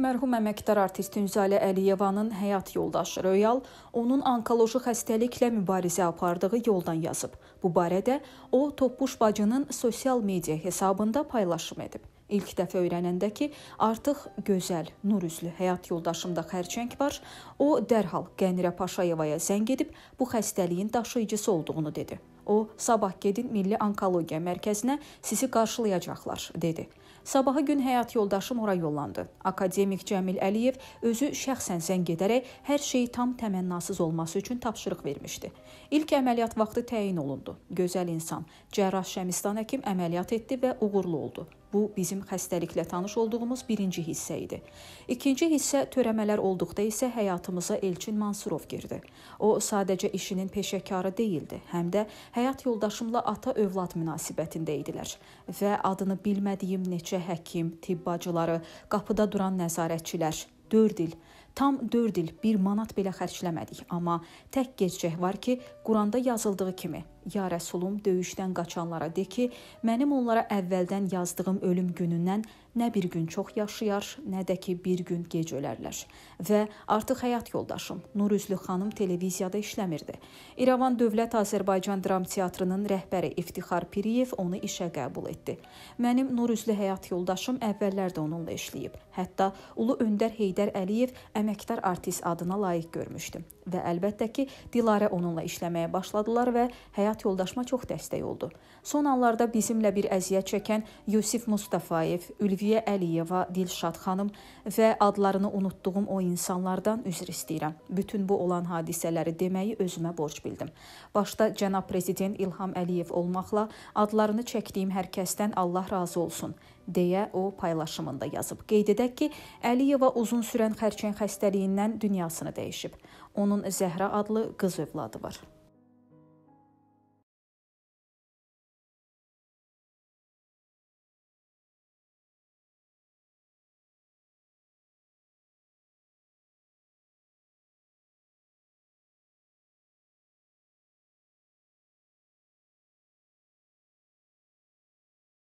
Mərhum əməkdar artist Ünzalə Əliyevanın həyat yoldaşı Royal onun onkoloji xəstəliklə mübarizə apardığı yoldan yazıb. Bu barədə o Toppuş bacının sosial media hesabında paylaşım edib. İlk dəfə öyrənəndə ki, artıq gözəl, nur üzlü həyat yoldaşımda xərçəng var, o dərhal Qənirə Paşayevaya zəng edib bu xəstəliyin daşıyıcısı olduğunu dedi. O, sabah gedin Milli Onkologiya Mərkəzinə sizi qarşılayacaqlar, dedi. Sabaha gün həyat yoldaşım ora yollandı. Akademik Cəmil Əliyev özü şəxsən zəng edərək hər şey tam təmənnasız olması üçün tapşırıq vermişdi. İlk əməliyyat vaxtı təyin olundu. Gözəl insan, cərrah Şəmistan həkim əməliyyat etdi və uğurlu oldu. Bu bizim xəstəliklə tanış olduğumuz birinci hissə idi. İkinci hissə törəmələr olduqda isə həyatımıza Elçin Mansurov girdi. O sadəcə işinin peşəkarı deyildi, həm də həyat yoldaşımla ata-övlad münasibətində idilər və adını bilmədiyim neçə həkim, tibbacıları, qapıda duran nəzarətçilər 4 il Tam 4 il 1 manat belə xərcləmədik, amma tək gerçək var ki, Quranda yazıldığı kimi Ya Rəsulum, döyüşdən qaçanlara de ki, mənim onlara əvvəldən yazdığım ölüm günündən nə bir gün çox yaşayar, nə də ki bir gün gec ölərlər. Və artıq həyat yoldaşım Nur Üzlü xanım televiziyada işləmirdi. İrəvan Dövlət Azərbaycan Dram Teatrının rəhbəri İftixar Piriyev onu işə qəbul etdi. Mənim Nur Üzlü həyat yoldaşım əvvəllər də onunla işləyib. Hətta Ulu öndər Heydər Əliyev əməkdar artist adına layiq görmüşdüm və əlbəttə ki, Dilarə onunla işləməyə başladılar və həyat həyat yoldaşıma çox dəstək oldu. Son anlarda bizimlə bir əziyyət çəkən Yusif Mustafayev, Ülviyə Əliyeva, Dilşad xanım və adlarını unutduğum o insanlardan üzr istəyirəm. Bütün bu olan hadisələri deməyi özümə borc bildim. Başda cənab prezident İlham Əliyev olmaqla adlarını çəkdiyim hər kəsdən Allah razı olsun deyə o paylaşımında yazıb. Qeyd edək ki, Əliyeva uzun sürən xərçəng xəstəliyindən dünyasını dəyişib. Onun Zəhra adlı qız övladı var.